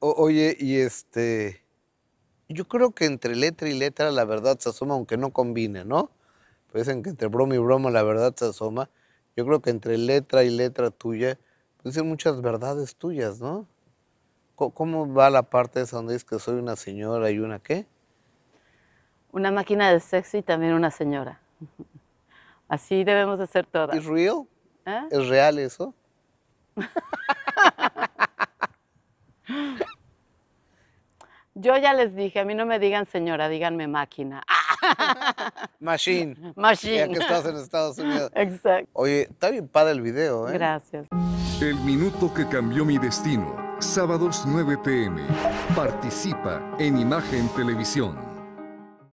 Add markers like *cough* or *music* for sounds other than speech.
oye, y este. Yo creo que entre letra y letra la verdad se asoma, aunque no combine, ¿no? Pues en que entre broma y broma la verdad se asoma. Yo creo que entre letra y letra tuya, pues hay muchas verdades tuyas, ¿no? ¿Cómo, va la parte esa donde dices que soy una señora y una qué? Una máquina de sexo y también una señora. *laughs* Así debemos de ser todas. ¿Es real? ¿Eh? ¿Es real eso? *laughs* Yo ya les dije, a mí no me digan señora, díganme máquina. *laughs* Machine. Machine. Ya que estás en Estados Unidos. Exacto. Oye, está bien padre el video, ¿eh? Gracias. El minuto que cambió mi destino. Sábados 9 pm. Participa en Imagen Televisión.